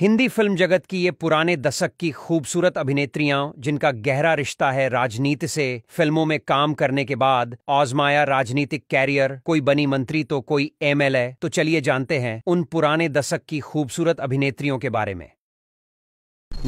Hindi film जगत की ये पुराने दशक की खूबसूरत अभिनेत्रियां जिनका गहरा रिश्ता है राजनीति से फिल्मों में काम करने के बाद आजमाया राजनीतिक कैरियर कोई बनी मंत्री तो कोई एमएलए तो चलिए जानते हैं उन पुराने दशक की खूबसूरत अभिनेत्रियों के बारे में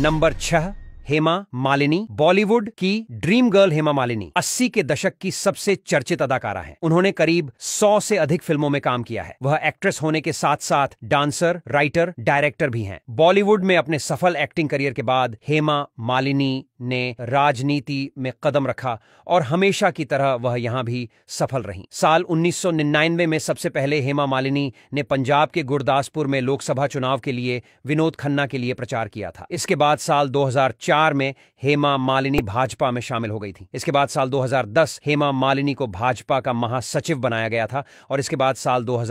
नंबर छह हेमा मालिनी बॉलीवुड की ड्रीम गर्ल हेमा मालिनी 80 के दशक की सबसे चर्चित अदाकारा हैं। उन्होंने करीब 100 से अधिक फिल्मों में काम किया है वह एक्ट्रेस होने के साथ साथ डांसर राइटर डायरेक्टर भी हैं बॉलीवुड में अपने सफल एक्टिंग करियर के बाद हेमा मालिनी ने राजनीति में कदम रखा और हमेशा की तरह वह यहां भी सफल रहीं। साल 1999 में सबसे पहले हेमा मालिनी ने पंजाब के गुरदासपुर में लोकसभा चुनाव के लिए विनोद खन्ना के लिए प्रचार किया था इसके बाद साल 2004 में हेमा मालिनी भाजपा में शामिल हो गई थी इसके बाद साल 2010 हेमा मालिनी को भाजपा का महासचिव बनाया गया था और इसके बाद साल दो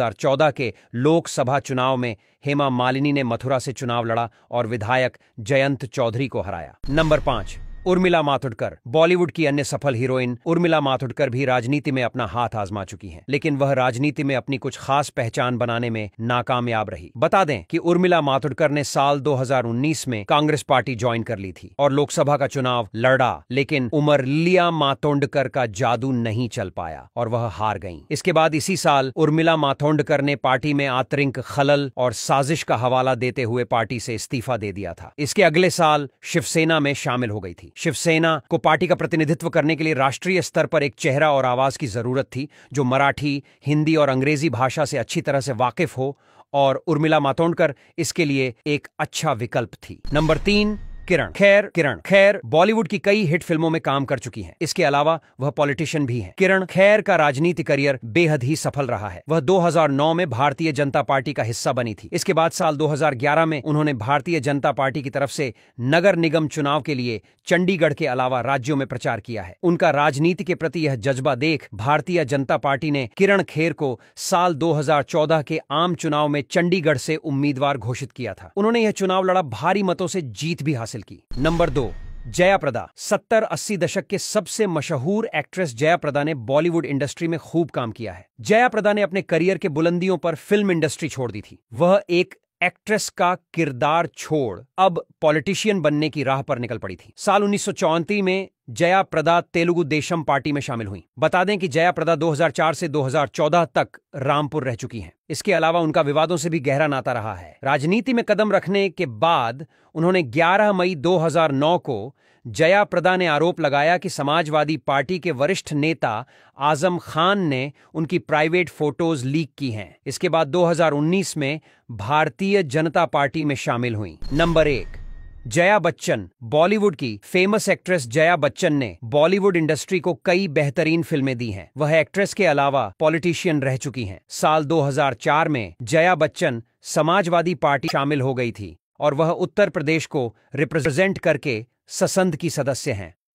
के लोकसभा चुनाव में हेमा मालिनी ने मथुरा से चुनाव लड़ा और विधायक जयंत चौधरी को हराया नंबर पांच उर्मिला माथुडकर बॉलीवुड की अन्य सफल हीरोइन उर्मिला माथुडकर भी राजनीति में अपना हाथ आजमा चुकी हैं लेकिन वह राजनीति में अपनी कुछ खास पहचान बनाने में नाकामयाब रही बता दें कि उर्मिला माथुडकर ने साल 2019 में कांग्रेस पार्टी ज्वाइन कर ली थी और लोकसभा का चुनाव लड़ा लेकिन उमरलिया माथोंडकर का जादू नहीं चल पाया और वह हार गई इसके बाद इसी साल उर्मिला माथोंडकर ने पार्टी में आतंक खलल और साजिश का हवाला देते हुए पार्टी से इस्तीफा दे दिया था इसके अगले साल शिवसेना में शामिल हो गई थी शिवसेना को पार्टी का प्रतिनिधित्व करने के लिए राष्ट्रीय स्तर पर एक चेहरा और आवाज की जरूरत थी जो मराठी हिंदी और अंग्रेजी भाषा से अच्छी तरह से वाकिफ हो और उर्मिला मातोंडकर इसके लिए एक अच्छा विकल्प थी नंबर तीन किरण खैर किरण खैर बॉलीवुड की कई हिट फिल्मों में काम कर चुकी हैं इसके अलावा वह पॉलिटिशियन भी हैं किरण खैर का राजनीति करियर बेहद ही सफल रहा है वह 2009 में भारतीय जनता पार्टी का हिस्सा बनी थी इसके बाद साल 2011 में उन्होंने भारतीय जनता पार्टी की तरफ से नगर निगम चुनाव के लिए चंडीगढ़ के अलावा राज्यों में प्रचार किया है उनका राजनीति के प्रति यह जज्बा देख भारतीय जनता पार्टी ने किरण खेर को साल दो के आम चुनाव में चंडीगढ़ से उम्मीदवार घोषित किया था उन्होंने यह चुनाव लड़ा भारी मतों से जीत भी हासिल हासिल की नंबर दो जया प्रदा सत्तर अस्सी दशक के सबसे मशहूर एक्ट्रेस जया प्रदा ने बॉलीवुड इंडस्ट्री में खूब काम किया है जया प्रदा ने अपने करियर के बुलंदियों पर फिल्म इंडस्ट्री छोड़ दी थी वह एक एक्ट्रेस का किरदार छोड़ अब पॉलिटिशियन बनने की राह पर निकल पड़ी थी साल उन्नीस में जया प्रदा तेलुगु देशम पार्टी में शामिल हुई बता दें कि जया प्रदा 2004 से 2014 तक रामपुर रह चुकी हैं इसके अलावा उनका विवादों से भी गहरा नाता रहा है राजनीति में कदम रखने के बाद उन्होंने 11 मई 2009 को जया प्रदा ने आरोप लगाया कि समाजवादी पार्टी के वरिष्ठ नेता आजम खान ने उनकी प्राइवेट फोटोज लीक की हैं इसके बाद दो में भारतीय जनता पार्टी में शामिल हुई नंबर एक जया बच्चन बॉलीवुड की फेमस एक्ट्रेस जया बच्चन ने बॉलीवुड इंडस्ट्री को कई बेहतरीन फिल्में दी हैं वह एक्ट्रेस के अलावा पॉलिटिशियन रह चुकी हैं साल 2004 में जया बच्चन समाजवादी पार्टी शामिल हो गई थी और वह उत्तर प्रदेश को रिप्रेजेंट करके ससंद की सदस्य हैं